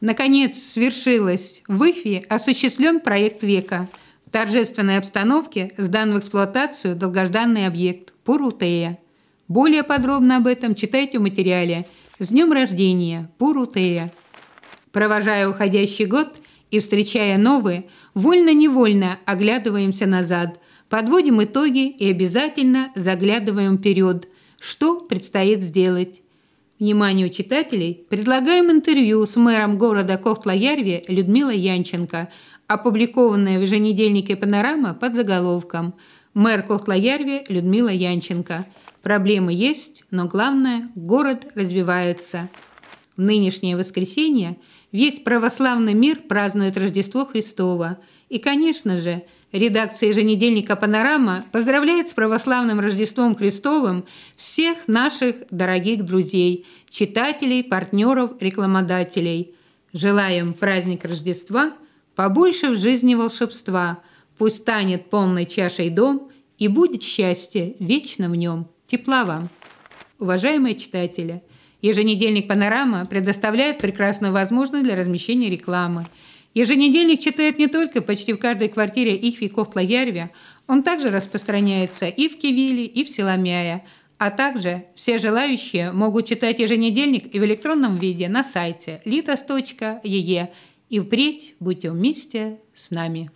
Наконец, свершилось. В Ифе осуществлен проект века. В торжественной обстановке сдан в эксплуатацию долгожданный объект Пурутея. Более подробно об этом читайте в материале «С днем рождения, Пурутея». Провожая уходящий год и встречая новые, вольно-невольно оглядываемся назад, подводим итоги и обязательно заглядываем вперед, что предстоит сделать вниманию читателей предлагаем интервью с мэром города Кохтла-Ярви Людмилой Янченко, опубликованное в еженедельнике «Панорама» под заголовком «Мэр Кохтла-Ярви Людмила Янченко. Проблемы есть, но главное – город развивается». В нынешнее воскресенье весь православный мир празднует Рождество Христово. И, конечно же, редакция еженедельника «Панорама» поздравляет с православным Рождеством Христовым всех наших дорогих друзей, читателей, партнеров, рекламодателей. Желаем праздник Рождества побольше в жизни волшебства, пусть станет полной чашей дом и будет счастье вечно в нем. Тепла вам! Уважаемые читатели! Еженедельник «Панорама» предоставляет прекрасную возможность для размещения рекламы. Еженедельник читает не только почти в каждой квартире Ихви Кохтлоярве, он также распространяется и в Кивиле, и в Силамяе, а также все желающие могут читать еженедельник и в электронном виде на сайте litos.ee. И впредь будьте вместе с нами.